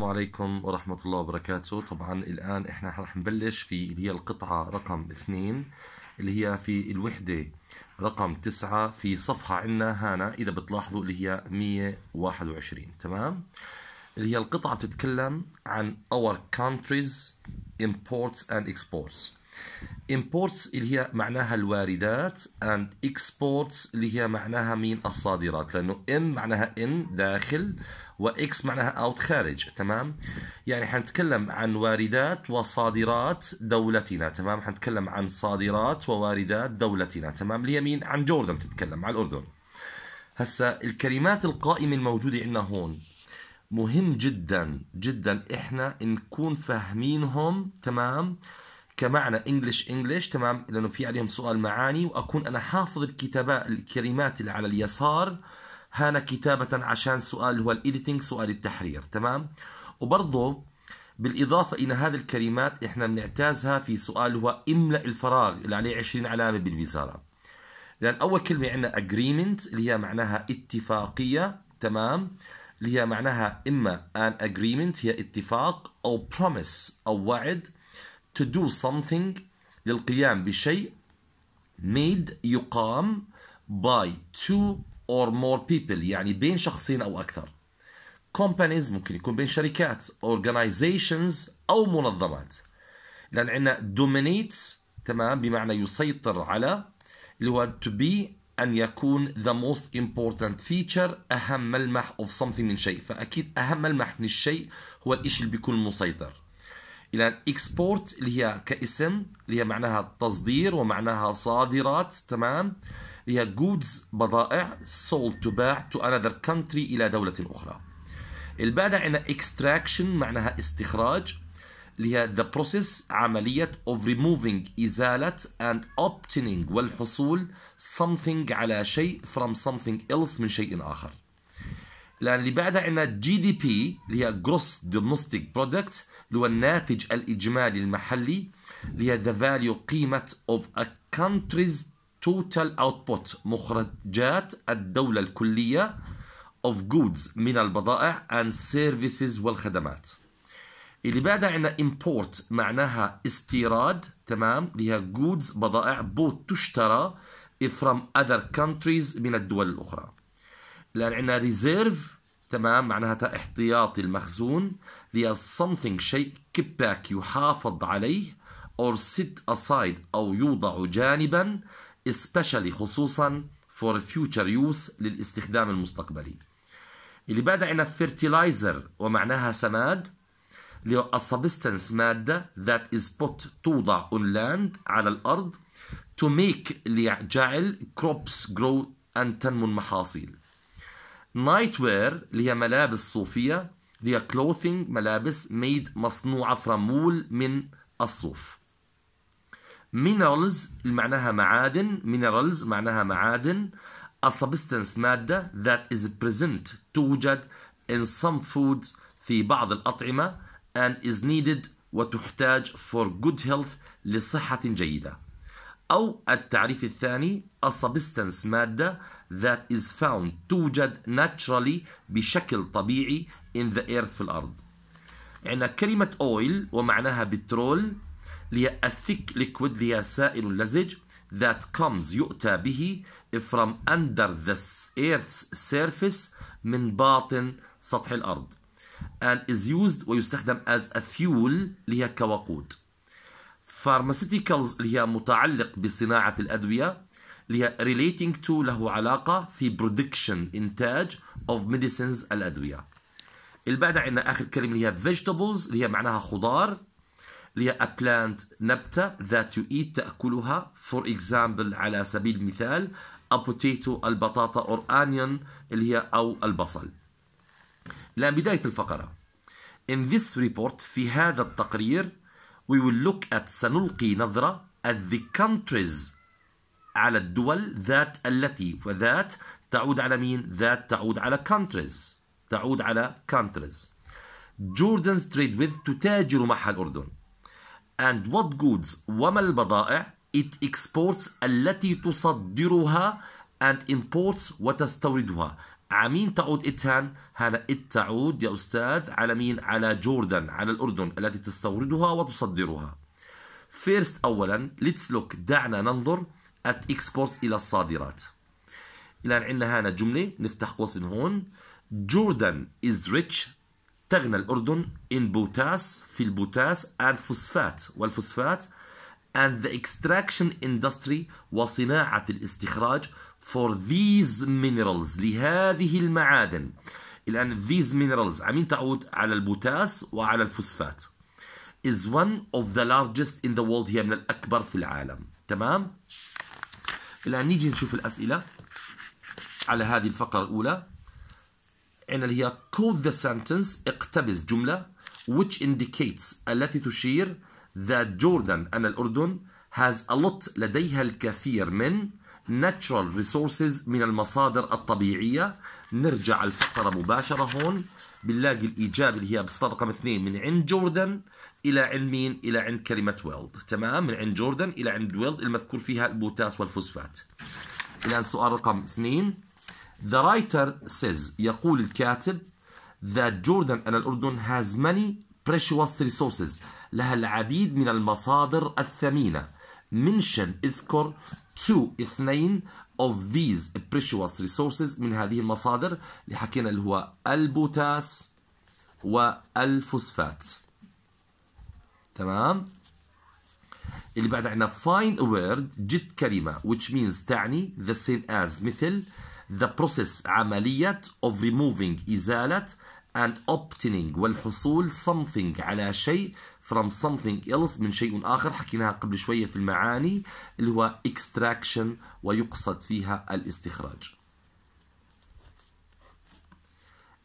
السلام عليكم ورحمة الله وبركاته طبعا الآن احنا رح نبلش في اللي هي القطعة رقم اثنين اللي هي في الوحدة رقم تسعة في صفحة عنا هنا إذا بتلاحظوا اللي هي 121 تمام اللي هي القطعة بتتكلم عن our countries imports and exports imports اللي هي معناها الواردات and exports اللي هي معناها مين الصادرات لأنه in معناها in داخل واكس معناها اوت خارج تمام يعني حنتكلم عن واردات وصادرات دولتنا تمام حنتكلم عن صادرات وواردات دولتنا تمام اليمين عن جوردن بتتكلم عن الاردن هسا الكلمات القائمه الموجوده عندنا هون مهم جدا جدا احنا نكون فاهمينهم تمام كمعنى انجلش انجلش تمام لانه في عليهم سؤال معاني واكون انا حافظ الكتابات الكلمات اللي على اليسار هانا كتابة عشان سؤال هو الايديتنج سؤال التحرير تمام وبرضه بالإضافة إلى هذه الكلمات إحنا بنعتازها في سؤال هو املأ الفراغ اللي عليه 20 علامة بالوزارة لأن أول كلمة عندنا agreement اللي هي معناها اتفاقية تمام اللي هي معناها إما an agreement هي اتفاق أو promise أو وعد to do something للقيام بشيء made يقام by two or more people يعني بين شخصين أو أكثر companies ممكن يكون بين شركات organizations أو منظمات لأن عندنا dominate تمام بمعنى يسيطر على اللي هو to be أن يكون the most important feature أهم ملمح of something من شيء فأكيد أهم ملمح من الشيء هو الإشي اللي بيكون مسيطر إلى export اللي هي كاسم اللي هي معناها تصدير ومعناها صادرات تمام هي جودز بضائع sold تباع to another country إلى دولة أخرى البعد عندنا extraction معناها استخراج اللي هي the process عملية of removing إزالة and obtaining والحصول something على شيء from something else من شيء آخر لأن اللي بعدها عندنا جي دي بي اللي هي جروس دومستيك برودكت اللي هو الناتج الإجمالي المحلي اللي هي ذا فاليو قيمة of a country's total output مخرجات الدولة الكلية of goods من البضائع and services والخدمات اللي بعدها عندنا import معناها استيراد تمام هي goods بضائع بوت تشترى from other countries من الدول الأخرى لأن عندنا reserve تمام معناها احتياطي المخزون هي something شيء كباك يحافظ عليه or sit aside أو يوضع جانبا especially خصوصا for future use للاستخدام المستقبلي اللي بعد عنا fertilizer ومعناها سماد اللي a substance مادة that is put توضع on land على الأرض to make لجعل crops grow أن تنمو المحاصيل nightwear اللي هي ملابس صوفية اللي هي clothing ملابس made مصنوعة from wool من الصوف minerals معناها معادن مينرالز معناها معادن a substance مادة that is present توجد in some foods في بعض الأطعمة and is needed وتحتاج for good health لصحة جيدة أو التعريف الثاني a substance مادة that is found توجد naturally بشكل طبيعي in the earth في الأرض عندنا كلمة oil ومعناها بترول a thick liquid ليا سائل لزج that comes يؤتى به from under the earth's surface من باطن سطح الأرض and is used ويستخدم as a fuel اللي هي كوقود pharmaceuticals اللي هي متعلق بصناعة الأدوية اللي هي relating to له علاقة في production إنتاج of medicines الأدوية اللي عندنا آخر كلمة اللي هي vegetables اللي هي معناها خضار اللي هي a plant نبتة that you eat تأكلها for example على سبيل المثال a potato البطاطا or onion اللي هي أو البصل الآن بداية الفقرة in this report في هذا التقرير we will look at سنلقي نظرة at the countries على الدول ذات التي وذات تعود على مين ذات تعود على countries تعود على countries Jordan's trade with تتاجر مع الأردن and what goods وما البضائع it exports التي تصدرها and imports وتستوردها عمين تعود إتان هنا إت تعود يا أستاذ على مين على جوردن على الأردن التي تستوردها وتصدرها first أولا let's look دعنا ننظر at exports إلى الصادرات الآن عندنا هنا جملة نفتح قوس من هون Jordan is rich تغنى الأردن in potass في البوتاس and فوسفات والفوسفات and the extraction industry وصناعة الاستخراج for these minerals لهذه المعادن الآن these minerals عمين تعود على البوتاس وعلى الفوسفات is one of the largest in the world هي من الأكبر في العالم تمام الآن نيجي نشوف الأسئلة على هذه الفقرة الأولى عندنا اللي هي code the sentence اقتبس جملة which indicates التي تشير that Jordan أن الأردن has a lot لديها الكثير من natural resources من المصادر الطبيعية نرجع الفقرة مباشرة هون بنلاقي الإيجاب اللي هي بسطر رقم اثنين من عند جوردن إلى عند مين؟ إلى عند كلمة ويلد تمام من عند جوردن إلى عند ويلد المذكور فيها البوتاس والفوسفات الآن سؤال رقم اثنين The writer says يقول الكاتب that Jordan and الأردن has many precious resources لها العديد من المصادر الثمينة mention اذكر two اثنين of these precious resources من هذه المصادر اللي حكينا اللي هو البوتاس والفوسفات تمام اللي بعد عندنا find a word جد كلمة which means تعني the same as مثل the process عملية of removing إزالة and obtaining والحصول something على شيء from something else من شيء آخر حكيناها قبل شوية في المعاني اللي هو extraction ويقصد فيها الاستخراج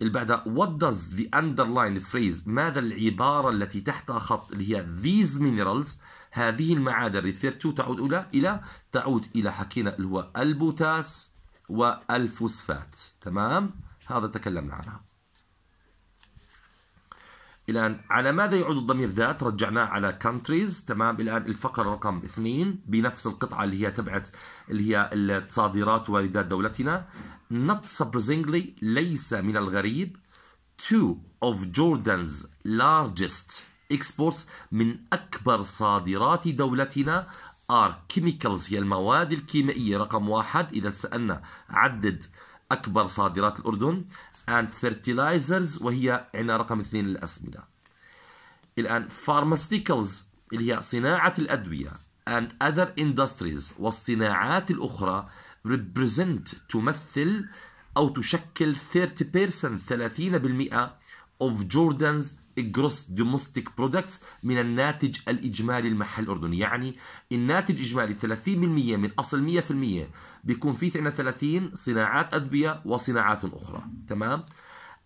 اللي بعدها what does the underlined phrase ماذا العبارة التي تحتها خط اللي هي these minerals هذه المعادن refer to تعود إلى إلى تعود إلى حكينا اللي هو البوتاس والفوسفات تمام هذا تكلمنا عنها الآن على ماذا يعود الضمير ذات رجعناه على countries تمام الآن الفقرة رقم اثنين بنفس القطعة اللي هي تبعت اللي هي الصادرات واردات دولتنا not surprisingly ليس من الغريب two of Jordan's largest exports من أكبر صادرات دولتنا ار كيميكلز هي المواد الكيميائيه رقم واحد اذا سالنا عدد اكبر صادرات الاردن اند فيرتيلايزرز وهي عندنا رقم اثنين الاسمده الان pharmaceuticals اللي هي صناعه الادويه اند اذر اندستريز والصناعات الاخرى ريبريزنت تمثل او تشكل 30% 30% of Jordan's جروس دومستيك برودكتس من الناتج الاجمالي المحلي الاردني يعني الناتج الاجمالي 30% من اصل 100% بيكون في عندنا 30 صناعات ادويه وصناعات اخرى تمام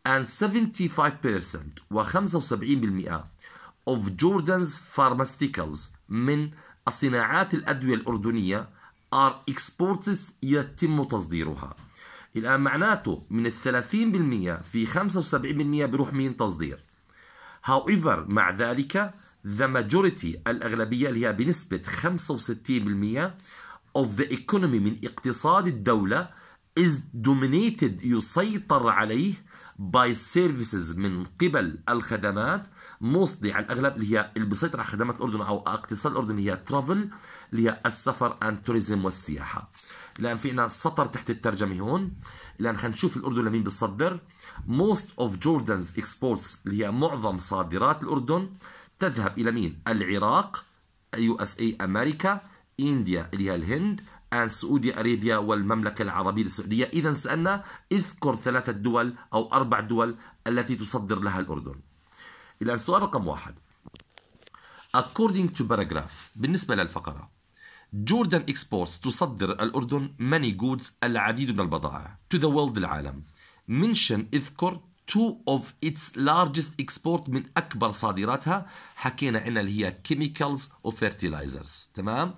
and 75% و 75% of Jordan's pharmaceuticals من الصناعات الادويه الاردنيه are exported يتم تصديرها الان معناته من ال 30% في 75% بيروح مين تصدير However مع ذلك the majority الأغلبية اللي هي بنسبة 65% of the economy من اقتصاد الدولة is dominated يسيطر عليه by services من قبل الخدمات mostly على الاغلب اللي هي اللي بيسيطر على خدمات الاردن او اقتصاد الاردن اللي هي travel اللي هي السفر and tourism والسياحه لان في لنا سطر تحت الترجمه هون الان خلينا نشوف الاردن لمين بتصدر موست اوف جوردنز اكسبورتس اللي هي معظم صادرات الاردن تذهب الى مين العراق يو اس اي امريكا انديا اللي هي الهند ان سعودي أريبيا والمملكة العربية السعودية إذا سألنا اذكر ثلاثة دول أو أربع دول التي تصدر لها الأردن الآن سؤال رقم واحد According to paragraph بالنسبة للفقرة جوردن إكسبورتس تصدر الأردن ماني جودز العديد من البضائع to the world العالم منشن اذكر two of its largest اكسبورت من أكبر صادراتها حكينا عنا اللي هي كيميكالز وفيرتيلايزرز تمام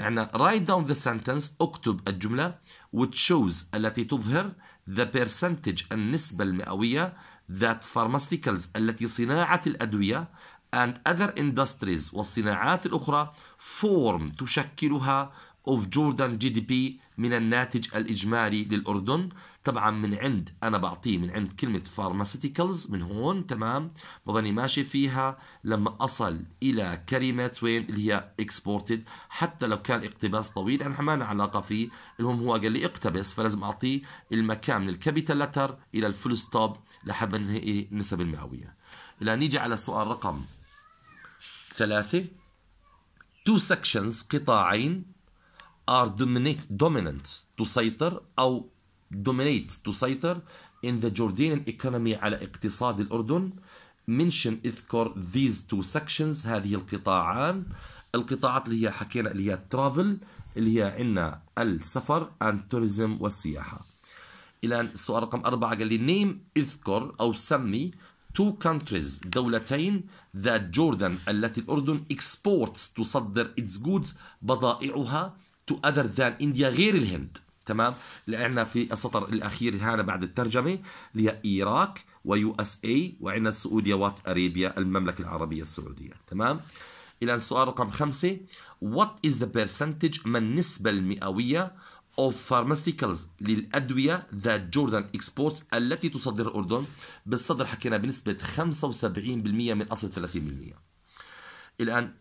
عنا write down the sentence اكتب الجملة which shows التي تظهر the percentage النسبة المئوية that pharmaceuticals التي صناعة الأدوية and other industries والصناعات الأخرى form تشكلها of Jordan GDP من الناتج الإجمالي للأردن طبعا من عند أنا بعطيه من عند كلمة pharmaceuticals من هون تمام بظني ماشي فيها لما أصل إلى كلمة وين اللي هي exported حتى لو كان اقتباس طويل أنا ما لنا علاقة فيه المهم هو قال لي اقتبس فلازم أعطيه المكان من الكابيتال لتر إلى الفول ستوب لحد نسب المئوية الآن نيجي على السؤال رقم ثلاثة two sections قطاعين are dominate dominant تسيطر أو dominate تسيطر in the Jordanian economy على اقتصاد الأردن منشن اذكر these two sections هذه القطاعان القطاعات اللي هي حكينا اللي هي الترافل اللي هي عندنا السفر اند توريزم والسياحه الان السؤال رقم أربعة قال لي نيم اذكر او سمي two countries دولتين that Jordan التي الأردن exports تصدر its goods بضائعها to other than India غير الهند تمام لأن في السطر الأخير هنا بعد الترجمة اللي هي إيراك ويو اس اي وعندنا السعودية وات أريبيا المملكة العربية السعودية تمام إلى السؤال رقم خمسة What is the percentage ما النسبة المئوية of pharmaceuticals للأدوية that Jordan exports التي تصدر الأردن بالصدر حكينا بنسبة 75% من أصل 30% الآن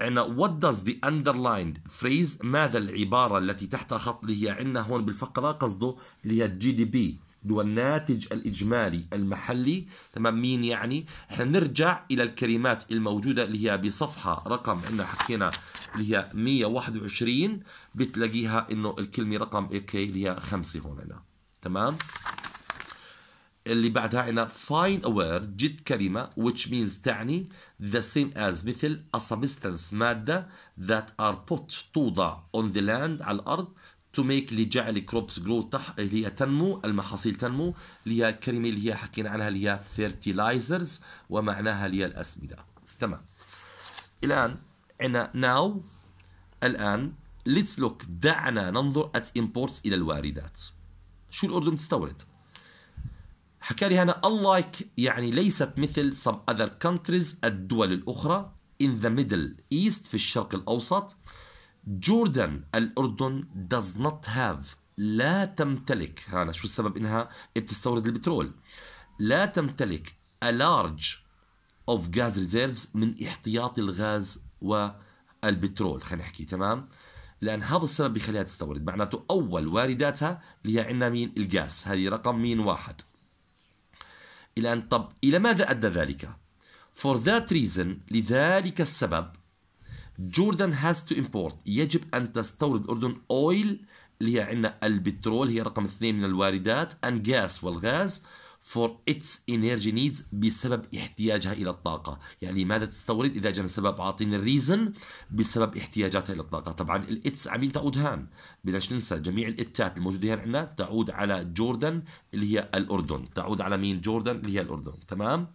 عندنا what does the underlined phrase ماذا العبارة التي تحت خط اللي هي عندنا هون بالفقرة قصده اللي هي GDP دي بي هو الناتج الإجمالي المحلي تمام مين يعني احنا نرجع إلى الكلمات الموجودة اللي هي بصفحة رقم عندنا حكينا اللي هي 121 بتلاقيها إنه الكلمة رقم اي كي اللي هي خمسة هون هنا تمام اللي بعدها عندنا فاين اوير جد كلمة which means تعني the same as مثل a substance مادة that are put توضع on the land على الأرض تو ميك لجعل الكروبس جرو تح اللي هي تنمو المحاصيل تنمو اللي هي الكلمه اللي هي حكينا عنها اللي هي فيرتيلايزرز ومعناها اللي هي الاسمده تمام الان عنا ناو الان ليتس لوك دعنا ننظر ات امبورتس الى الواردات شو الاردن تستورد حكى لي هنا unlike يعني ليست مثل some other countries الدول الاخرى in the middle east في الشرق الاوسط جوردن الأردن does not have لا تمتلك هذا شو السبب إنها إيه بتستورد البترول لا تمتلك a large of gas reserves من احتياطي الغاز والبترول خلينا نحكي تمام لأن هذا السبب بخليها تستورد معناته أول وارداتها اللي هي عندنا مين الغاز هذه رقم مين واحد الآن طب إلى ماذا أدى ذلك؟ For that reason لذلك السبب جوردن هاز تو امبورت يجب ان تستورد الاردن اويل اللي هي عندنا البترول هي رقم اثنين من الواردات اند غاز والغاز فور اتس انرجي نيدز بسبب احتياجها الى الطاقه، يعني ماذا تستورد اذا جانا سبب اعطيني الريزن بسبب احتياجاتها الى الطاقه، طبعا الاتس عمين تعود هان، بدناش ننسى جميع الاتات الموجوده هنا عندنا تعود على جوردن اللي هي الاردن، تعود على مين جوردن اللي هي الاردن، تمام؟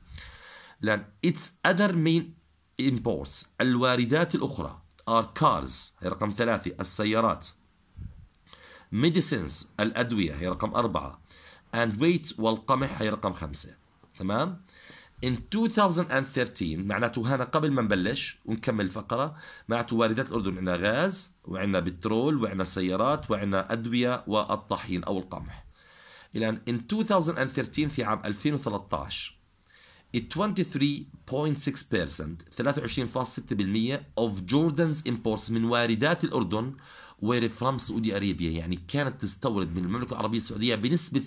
لان اتس اذر مين imports الواردات الأخرى are cars هي رقم ثلاثة السيارات medicines الأدوية هي رقم أربعة and weight والقمح هي رقم خمسة تمام in 2013 معناته هنا قبل ما نبلش ونكمل الفقرة معناته واردات الأردن عندنا غاز وعندنا بترول وعندنا سيارات وعندنا أدوية والطحين أو القمح الآن in 2013 في عام 2013 23.6% 23.6% of Jordan's imports من واردات الأردن were from Saudi Arabia يعني كانت تستورد من المملكة العربية السعودية بنسبة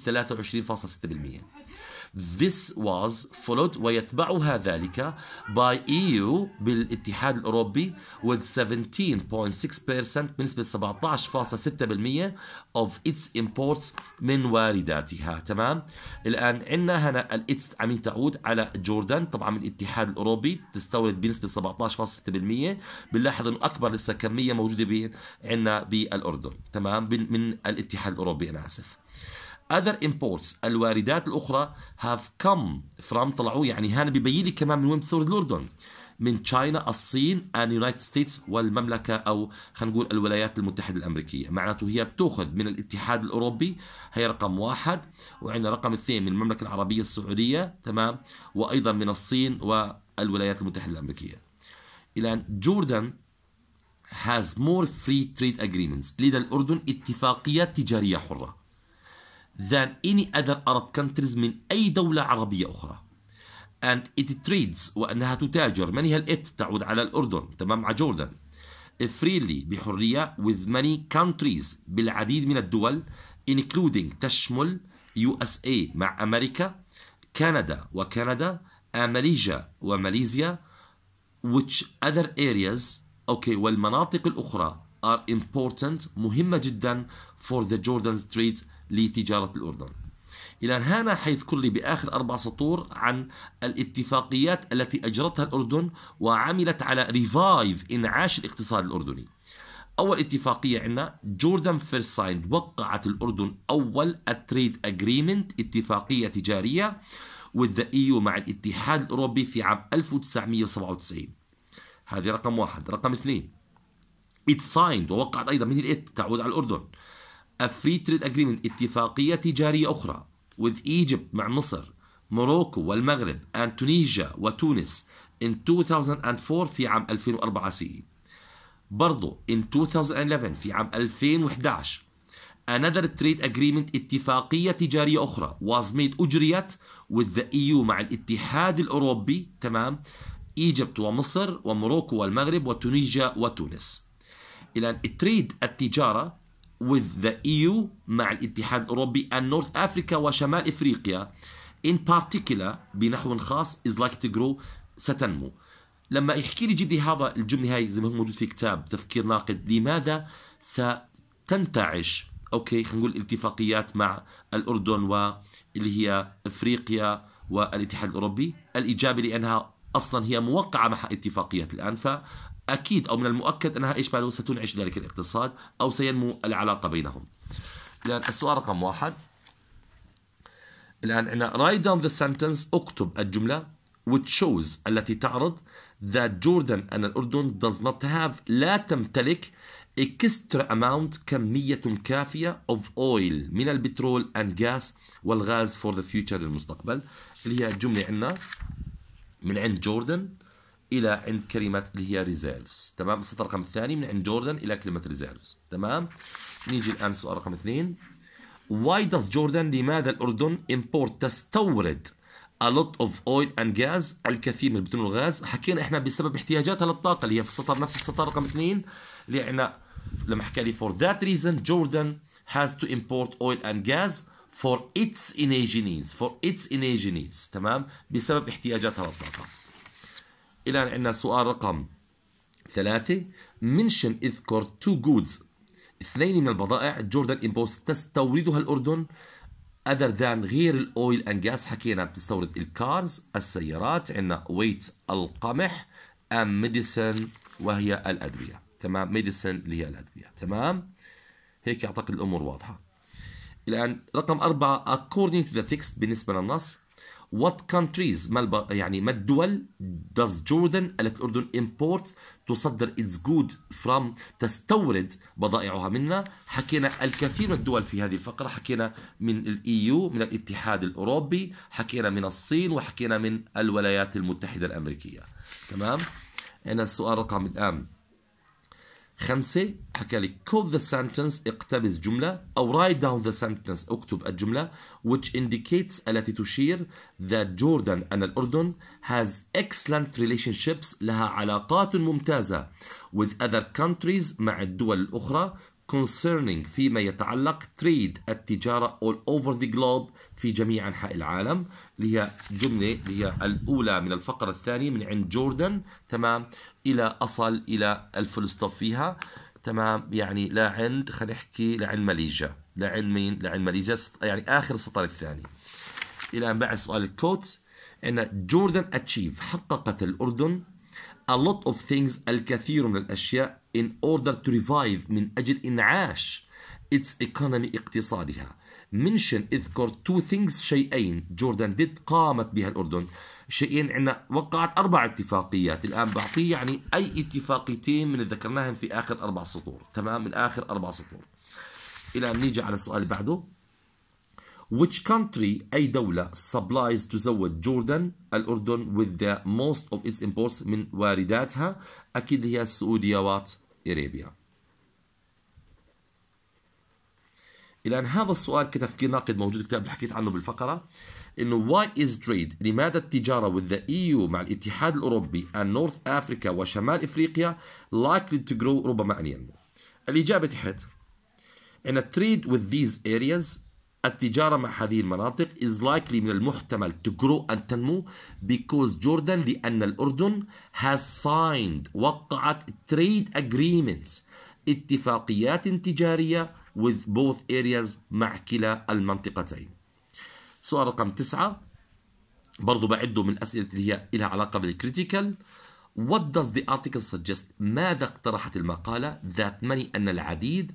23.6% This was followed ويتبعها ذلك by EU بالاتحاد الأوروبي with 17.6% بنسبة 17.6% of its imports من وارداتها تمام الآن عندنا هنا الاتس عم تعود على جوردن طبعا من الاتحاد الأوروبي تستورد بنسبة 17.6% بنلاحظ انه أكبر لسه كمية موجودة عندنا بالأردن تمام من الاتحاد الأوروبي أنا آسف other imports الواردات الأخرى have come from طلعوا يعني هنا ببين لي كمان من وين بتصور الأردن من تشاينا الصين يونايتد ستيتس والمملكة أو خلينا نقول الولايات المتحدة الأمريكية معناته هي بتأخذ من الاتحاد الأوروبي هي رقم واحد وعندنا رقم اثنين من المملكة العربية السعودية تمام وأيضا من الصين والولايات المتحدة الأمريكية الآن جوردن has more free trade agreements لدى الأردن اتفاقيات تجارية حرة than any other Arab countries من أي دولة عربية أخرى and it trades وأنها تتاجر من هي الإت تعود على الأردن تمام مع جوردن freely بحرية with many countries بالعديد من الدول including تشمل USA مع أمريكا كندا وكندا ماليزيا وماليزيا which other areas okay والمناطق الأخرى are important مهمة جدا for the Jordan's trade لتجارة الأردن إلى هنا حيذكر لي بآخر أربع سطور عن الاتفاقيات التي أجرتها الأردن وعملت على ريفايف إنعاش الاقتصاد الأردني أول اتفاقية عندنا جوردن فيرساين وقعت الأردن أول التريد أجريمنت اتفاقية تجارية the ايو e مع الاتحاد الأوروبي في عام 1997 هذه رقم واحد رقم اثنين ات سايند ووقعت أيضا من الات تعود على الأردن a free trade agreement اتفاقية تجارية أخرى with Egypt مع مصر موروكو والمغرب and Tunisia وتونس in 2004 في عام 2004 سي برضو in 2011 في عام 2011 another trade agreement اتفاقية تجارية أخرى was made أجريت with the EU مع الاتحاد الأوروبي تمام Egypt ومصر وموروكو والمغرب وتونيجيا وتونس إلى التريد التجارة with the EU مع الاتحاد الأوروبي and North Africa وشمال إفريقيا in particular بنحو خاص is like to grow ستنمو لما يحكي لي جيب لي هذا الجملة هاي زي ما هو موجود في كتاب تفكير ناقد لماذا ستنتعش أوكي خلينا نقول الاتفاقيات مع الأردن واللي هي إفريقيا والاتحاد الأوروبي الإجابة لأنها أصلا هي موقعة مع اتفاقيات الآن أكيد أو من المؤكد أنها إيش بالو ستنعش ذلك الاقتصاد أو سينمو العلاقة بينهم الآن السؤال رقم واحد الآن عندنا write down the sentence اكتب الجملة which shows التي تعرض that Jordan أن الأردن does not have لا تمتلك extra amount كمية كافية of oil من البترول and gas والغاز for the future للمستقبل اللي هي الجملة عندنا من عند جوردن الى عند كلمه اللي هي ريزيرفز تمام السطر رقم الثاني من عند جوردن الى كلمه ريزيرفز تمام نيجي الان السؤال رقم اثنين واي داز جوردن لماذا الاردن امبورت تستورد a lot of oil and gas الكثير من البترول والغاز حكينا احنا بسبب احتياجاتها للطاقه اللي هي في السطر نفس السطر رقم اثنين اللي احنا لما حكى لي for that reason Jordan has to import oil and gas for its energy needs for its energy needs تمام بسبب احتياجاتها للطاقه الان عندنا سؤال رقم ثلاثة منشن اذكر تو جودز اثنين من البضائع جوردن امبوست تستوردها الاردن اذر ذان غير الاويل اند جاز حكينا بتستورد الكارز السيارات عندنا ويت القمح ام ميديسن وهي الادويه تمام ميديسن اللي هي الادويه تمام هيك اعتقد الامور واضحه الان رقم أربعة according to the text بالنسبه للنص What countries ما الب... يعني ما الدول does Jordan لك الأردن import تصدر it's good from تستورد بضائعها منا حكينا الكثير من الدول في هذه الفقرة حكينا من الإيو e من الاتحاد الأوروبي حكينا من الصين وحكينا من الولايات المتحدة الأمريكية تمام هنا السؤال رقم الآن خمسة حكى لي call the sentence اقتبس جملة أو write down the sentence اكتب الجملة which indicates التي تشير that Jordan أن الأردن has excellent relationships لها علاقات ممتازة with other countries مع الدول الأخرى concerning فيما يتعلق trade التجارة all over the globe في جميع أنحاء العالم اللي هي جملة اللي هي الأولى من الفقرة الثانية من عند جوردن تمام إلى أصل إلى الفلسطوف فيها تمام يعني لا عند خلينا نحكي لعند ماليزيا لعند مين لعند ماليزيا يعني آخر السطر الثاني إلى أن بعد سؤال الكوت أن جوردن أتشيف حققت الأردن a lot of things الكثير من الأشياء in order to revive من أجل إنعاش its economy اقتصادها منشن اذكر تو ثينجز شيئين جوردان ديد قامت بها الأردن شيئين عندنا وقعت أربع اتفاقيات الآن بعطيه يعني أي اتفاقيتين من اللي ذكرناهم في آخر أربع سطور تمام من آخر أربع سطور الى نيجي على السؤال بعده Which country أي دولة supplies to تزود Jordan, الأردن with the most of its imports من وارداتها أكيد هي السعودية وات إريبيا الآن هذا السؤال كتفكير ناقد موجود كتاب اللي حكيت عنه بالفقرة انه why is trade لماذا التجارة with the EU مع الاتحاد الأوروبي and North Africa وشمال إفريقيا likely to grow ربما أن ينمو الإجابة تحت ان trade with these areas التجارة مع هذه المناطق is likely من المحتمل to grow أن تنمو because Jordan لأن الأردن has signed وقعت trade agreements اتفاقيات تجارية with both areas مع كلا المنطقتين سؤال رقم تسعة برضو بعده من الأسئلة اللي هي لها علاقة بالcritical What does the article suggest؟ ماذا اقترحت المقالة؟ That many أن العديد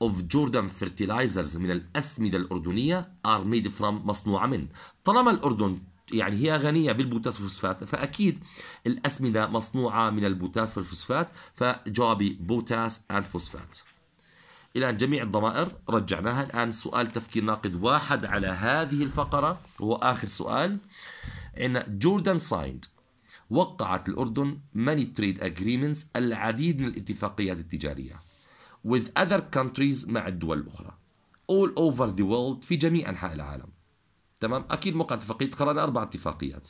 of Jordan fertilizers من الأسمدة الأردنية are made from مصنوعة من طالما الأردن يعني هي غنية بالبوتاس والفوسفات فأكيد الأسمدة مصنوعة من البوتاس والفوسفات فجوابي بوتاس and فوسفات الآن جميع الضمائر رجعناها الآن سؤال تفكير ناقد واحد على هذه الفقرة هو آخر سؤال عندنا جوردان سايند وقعت الأردن ماني تريد أجريمنتس العديد من الاتفاقيات التجارية with other countries مع الدول الأخرى all over the world في جميع أنحاء العالم تمام أكيد موقع اتفاقية قرأنا أربع اتفاقيات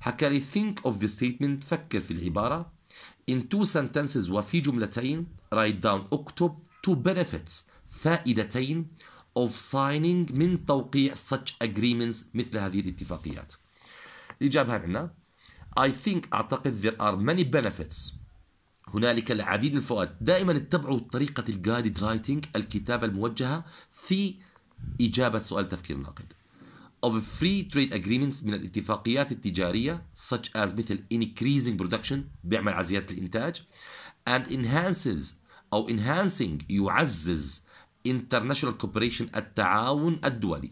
حكى لي think of the statement فكر في العبارة in two sentences وفي جملتين write down اكتب two benefits فائدتين of signing من توقيع such agreements مثل هذه الاتفاقيات الإجابة هنا I think أعتقد there are many benefits هنالك العديد من الفئات دائما اتبعوا طريقة الجايد رايتنج الكتابة الموجهة في إجابة سؤال تفكير الناقد of free trade agreements من الاتفاقيات التجارية such as مثل increasing production بيعمل على زيادة الإنتاج and enhances أو enhancing يعزز international cooperation التعاون الدولي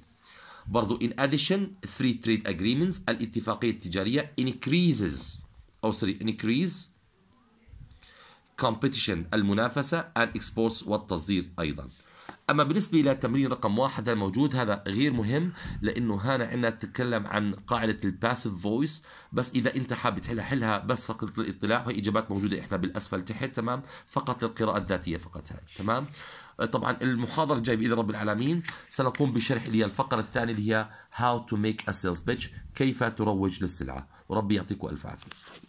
برضو in addition free trade agreements الاتفاقية التجارية increases أو sorry increase competition المنافسة and exports والتصدير أيضا أما بالنسبة تمرين رقم واحد هذا موجود هذا غير مهم لأنه هنا عندنا تتكلم عن قاعدة الباسيف فويس بس إذا أنت حابب تحلها حلها بس فقط للإطلاع وهي إجابات موجودة إحنا بالأسفل تحت تمام فقط للقراءة الذاتية فقط هاي تمام طبعا المحاضرة الجاية بإذن رب العالمين سنقوم بشرح اللي هي الفقرة الثانية اللي هي How to make a sales pitch كيف تروج للسلعة وربي يعطيكم ألف عافية